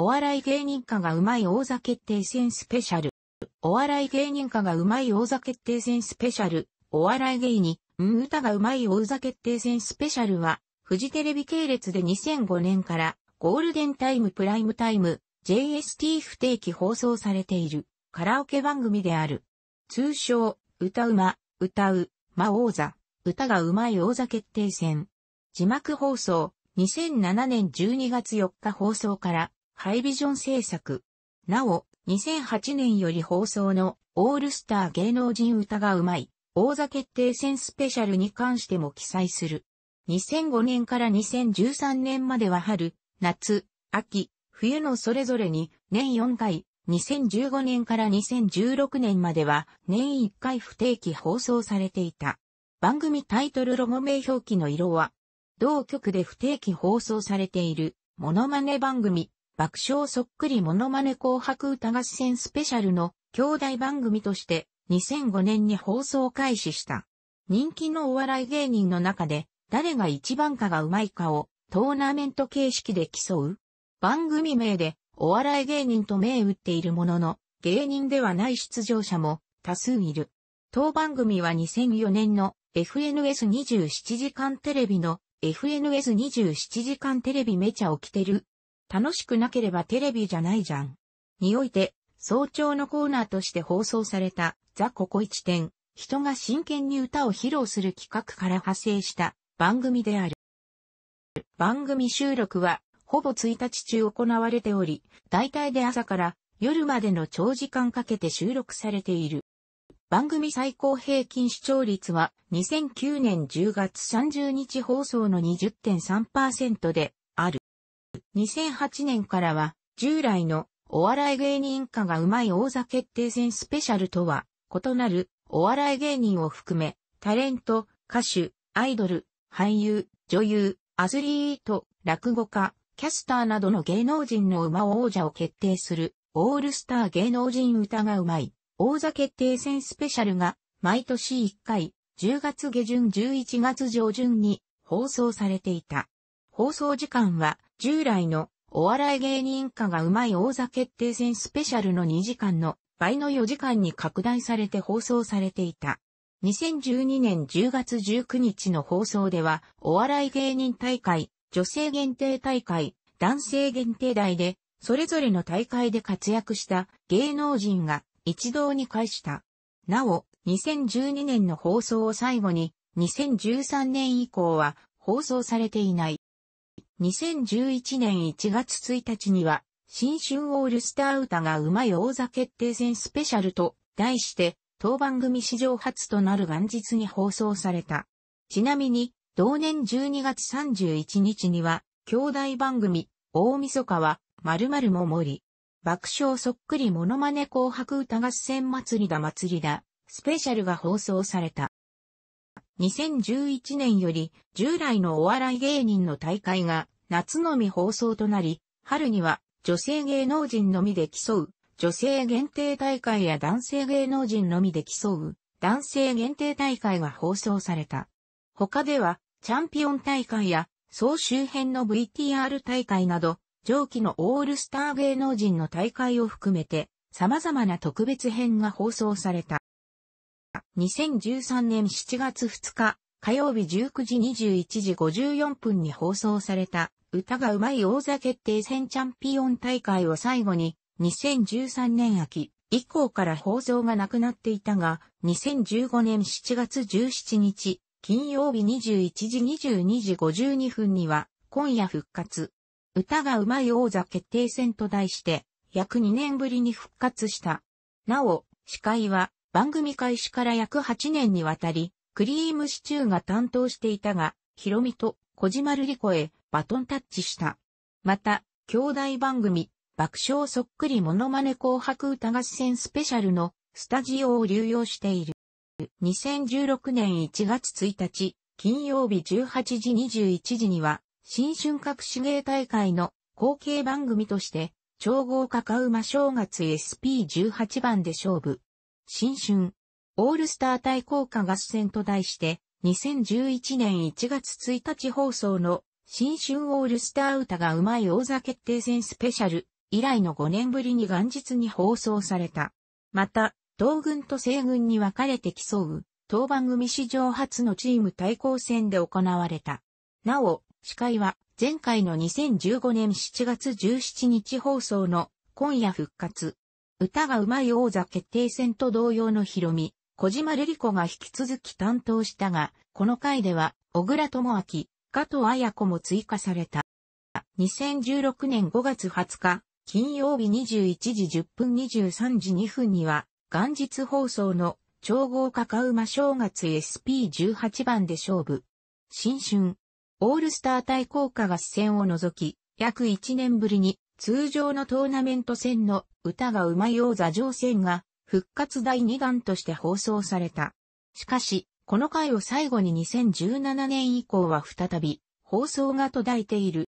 お笑い芸人化がうまい王座決定戦スペシャル。お笑い芸人化がうまい王座決定戦スペシャル。お笑い芸人、ん歌がうまい王座決定戦スペシャルは、フジテレビ系列で2005年から、ゴールデンタイムプライムタイム、JST 不定期放送されている、カラオケ番組である。通称、歌うま、歌う、ま王座、歌がうまい王座決定戦。字幕放送、2007年12月4日放送から、ハイビジョン制作。なお、2008年より放送のオールスター芸能人歌がうまい、王座決定戦スペシャルに関しても記載する。2005年から2013年までは春、夏、秋、冬のそれぞれに年4回、2015年から2016年までは年1回不定期放送されていた。番組タイトルロゴ名表記の色は、同局で不定期放送されている、モノマネ番組、爆笑そっくりモノマネ紅白歌合戦スペシャルの兄弟番組として2005年に放送開始した。人気のお笑い芸人の中で誰が一番かがうまいかをトーナメント形式で競う番組名でお笑い芸人と銘打っているものの芸人ではない出場者も多数いる。当番組は2004年の FNS27 時間テレビの FNS27 時間テレビめちゃ起きてる楽しくなければテレビじゃないじゃん。において、早朝のコーナーとして放送された、ザ・ココイチ展、人が真剣に歌を披露する企画から派生した番組である。番組収録は、ほぼ1日中行われており、大体で朝から夜までの長時間かけて収録されている。番組最高平均視聴率は2009年10月30日放送の20.3%で、2008年からは、従来のお笑い芸人化がうまい王座決定戦スペシャルとは、異なるお笑い芸人を含め、タレント、歌手、アイドル、俳優、女優、アスリート、落語家、キャスターなどの芸能人の馬王者を決定する、オールスター芸能人歌がうまい、王座決定戦スペシャルが、毎年1回、10月下旬11月上旬に放送されていた。放送時間は従来のお笑い芸人化がうまい王座決定戦スペシャルの2時間の倍の4時間に拡大されて放送されていた。2012年10月19日の放送では、お笑い芸人大会、女性限定大会、男性限定大で、それぞれの大会で活躍した芸能人が一堂に会した。なお、2012年の放送を最後に、2013年以降は放送されていない。2011年1月1日には、新春オールスター歌がうまい王座決定戦スペシャルと題して、当番組史上初となる元日に放送された。ちなみに、同年12月31日には、兄弟番組、大晦日は、〇〇も森。爆笑そっくりモノマネ紅白歌合戦祭りだ祭りだ、スペシャルが放送された。2011年より従来のお笑い芸人の大会が夏のみ放送となり、春には女性芸能人のみで競う、女性限定大会や男性芸能人のみで競う、男性限定大会が放送された。他では、チャンピオン大会や、総集編の VTR 大会など、上記のオールスター芸能人の大会を含めて、様々な特別編が放送された。2013年7月2日、火曜日19時21時54分に放送された、歌がうまい王座決定戦チャンピオン大会を最後に、2013年秋以降から放送がなくなっていたが、2015年7月17日、金曜日21時22時52分には、今夜復活。歌がうまい王座決定戦と題して、約2年ぶりに復活した。なお、司会は、番組開始から約8年にわたり、クリームシチューが担当していたが、ヒロミと小島瑠璃子へバトンタッチした。また、兄弟番組、爆笑そっくりモノマネ紅白歌合戦スペシャルのスタジオを流用している。2016年1月1日、金曜日18時21時には、新春各手芸大会の後継番組として、超豪華マ正月 SP18 番で勝負。新春、オールスター対抗歌合戦と題して、2011年1月1日放送の新春オールスター歌がうまい王座決定戦スペシャル以来の5年ぶりに元日に放送された。また、同軍と西軍に分かれて競う、当番組史上初のチーム対抗戦で行われた。なお、司会は前回の2015年7月17日放送の今夜復活歌がうまい王座決定戦と同様のヒロミ、小島瑠璃子が引き続き担当したが、この回では、小倉智明、加藤綾子も追加された。2016年5月20日、金曜日21時10分23時2分には、元日放送の超豪華カウマ正月 SP18 番で勝負。新春、オールスター対効果が視線を除き、約1年ぶりに通常のトーナメント戦の歌がうまい王座上戦が復活第2弾として放送された。しかし、この回を最後に2017年以降は再び放送が途絶えている。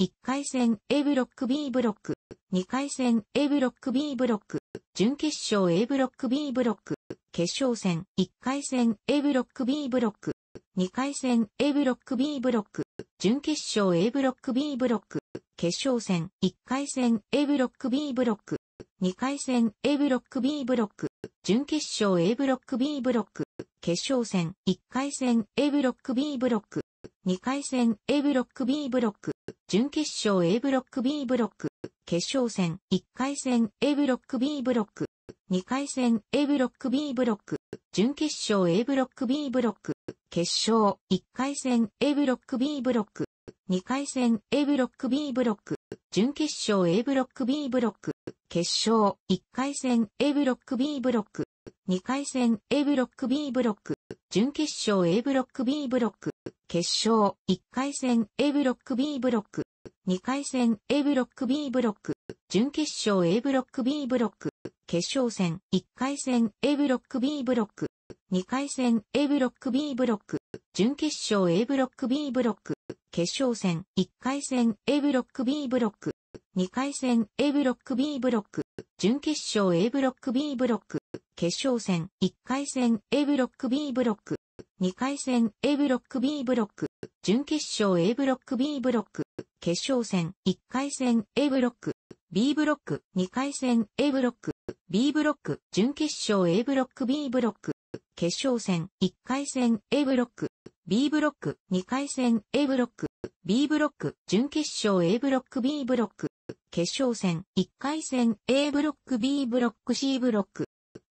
1回戦 A ブロック B ブロック、2回戦 A ブロック B ブロック、準決勝 A ブロック B ブロック、決勝戦1回戦 A ブロック B ブロック、2回戦 A ブロック B ブロック、準決勝 A ブロック B ブロック、決勝戦、1回戦 A ブロック B ブロック、2回戦 A ブロック B ブロック、準決勝 A ブロック B ブロック、決勝戦、1回戦 A ブロック B ブロック、2回戦 A ブロック B ブロック、準決勝 A ブロック B ブロック、決勝戦、1回戦 A ブロック B ブロック、2回戦 A ブロック B ブロック、準決勝 A ブロック B ブロック、決勝、1回戦 A ブロック B ブロック、2回戦 A ブロック B ブロック、準決勝 A ブロック B ブロック、決勝1回戦 A ブロック B ブロック、2回戦 A ブロック B ブロック、準決勝 A ブロック B ブロック、決勝1回戦 A ブロック B ブロック、2回戦 A ブロック B ブロック、準決勝 A ブロック B ブロック、決勝戦1回戦 A ブロック B ブロック、2回戦 A ブロック B ブロック、準決勝 A ブロック B ブロック、決勝戦1回戦 A ブロック B ブロック、2回戦 A ブロック B ブロック、準決勝 A ブロック B ブロック、決勝戦1回戦 A ブロック B ブロック、2回戦 A ブロック B ブロック、準決勝 A ブロック B ブロック、決勝戦1回戦 A ブロック、B ブロック、2回戦 A ブロック、B ブロック、準決勝 A ブロック B ブロック、決勝戦、1回戦 A ブロック、B ブロック、2回戦 A ブロック、B ブロック、準決勝 A ブロック B ブロック、決勝戦、1回戦 A ブロック B ブロック C ブロック、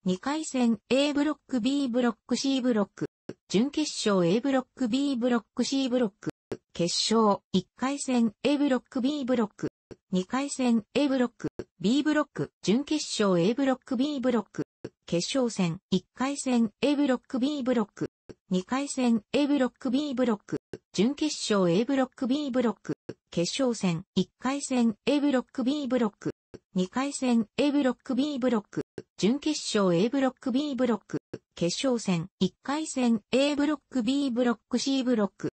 2回戦 A ブロック B ブロック C ブロック、準決勝 A ブロック B ブロック C ブロック、決勝、1回戦 A ブロック B ブロック、2回戦 A ブロック、B ブロック、準決勝 A ブロック B ブロック、決勝戦、1回戦 A ブロック B ブロック、2回戦 A ブロック B ブロック、準決勝 A ブロック B ブロック、決勝戦、1回戦 A ブロック B ブロック、2回戦 A ブロック B ブロック、準決勝 A ブロック B ブロック、決勝戦、1回戦 A ブロック B ブロック C ブロック、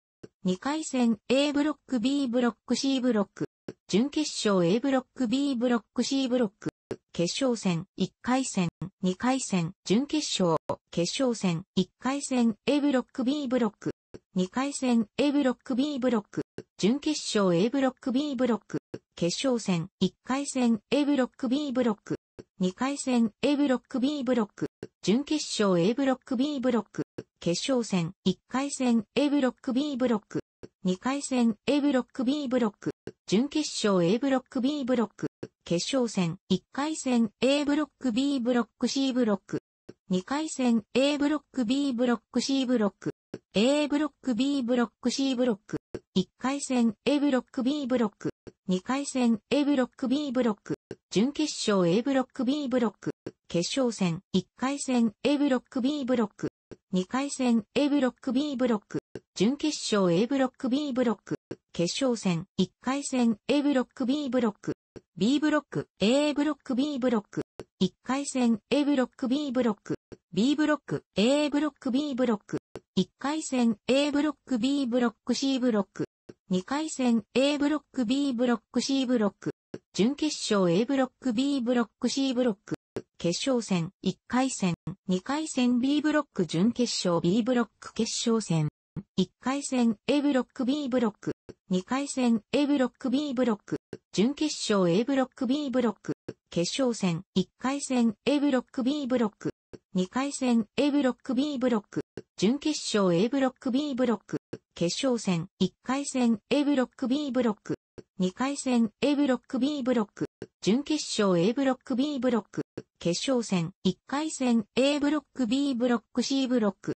2回戦 A ブロック B ブロック C ブロック、準決勝 A ブロック B ブロック C ブロック、決勝戦、1回戦、2回戦、準決勝、決勝戦、1回戦 A ブロック B ブロック、2回戦 A ブロック B ブロック、準決勝 A ブロック B ブロック、決勝戦、1回戦 A ブロック B ブロック、2回戦 A ブロック B ブロック、準決勝 A ブロック B ブロック、決勝戦、1回戦 A ブロック B ブロック、2回戦 A ブロック B ブロック、準決勝 A ブロック B ブロック、決勝戦、1回戦 A ブロック B ブロック C ブロック、2回戦 A ブロック B ブロック C ブロック、A ブロック B ブロック C ブロック、1回戦 A ブロック B ブロック、2回戦 A ブロック B ブロック、準決勝 A ブロック B ブロック、決勝戦、1回戦 A ブロック B ブロック、2回戦 A ブロック B ブロック、準決勝 A ブロック B ブロック、決勝戦、1回戦 A ブロック B ブロック、B ブロック、A ブロック、B ブロック、1回戦 A ブロック、B ブロック、B ブロック、A ブロック、B ブロック、1回戦 A ブロック、B ブロック、C ブロック、2回戦 A ブロック、B ブロック、C ブロック、準決勝 A ブロック、B ブロック、C ブロック、決勝戦1回戦、2回戦 B ブロック準決勝 B ブロック決勝戦、1回戦 A ブロック B ブロック、2回戦 A ブロック B ブロック、準決勝 A ブロック B ブロック、決勝戦、1回戦 A ブロック B ブロック、2回戦 A ブロック B ブロック、準決勝 A ブロック B ブロック、決勝戦、1回戦 A ブロック B ブロック、2回戦 A ブロック B ブロック、準決勝 A ブロック B ブロック、決勝戦、1回戦 A ブロック B ブロック C ブロック、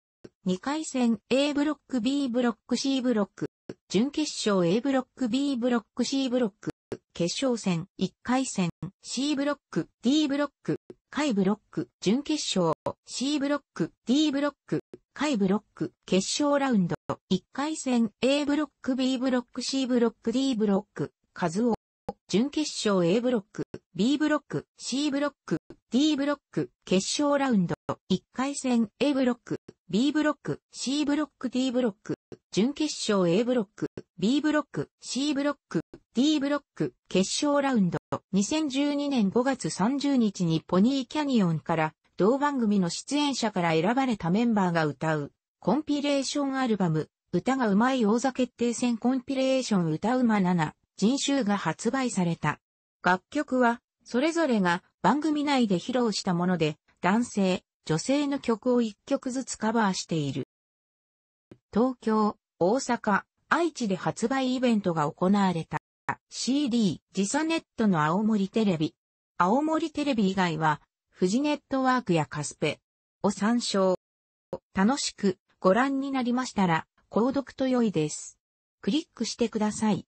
2回戦 A ブロック B ブロック C ブロック、準決勝 A ブロック B ブロック C ブロック、決勝戦、1回戦、C ブロック、D ブロック、下位ブロック、準決勝、C ブロック、D ブロック、下位ブロック、決勝ラウンド、1回戦、A ブロック、B ブロック、C ブロック、D ブロック、数を、準決勝 A ブロック、B ブロック、C ブロック、D ブロック、決勝ラウンド、1回戦 A ブロック、B ブロック、C ブロック、D ブロック、準決勝 A ブロック、B ブロック、C ブロック、D ブロック、決勝ラウンド。2012年5月30日にポニーキャニオンから同番組の出演者から選ばれたメンバーが歌うコンピレーションアルバム歌がうまい王座決定戦コンピレーション歌うま7人種が発売された。楽曲はそれぞれが番組内で披露したもので男性、女性の曲を1曲ずつカバーしている。東京、大阪、愛知で発売イベントが行われた。CD、時差ネットの青森テレビ。青森テレビ以外は、フジネットワークやカスペを参照。楽しくご覧になりましたら、購読と良いです。クリックしてください。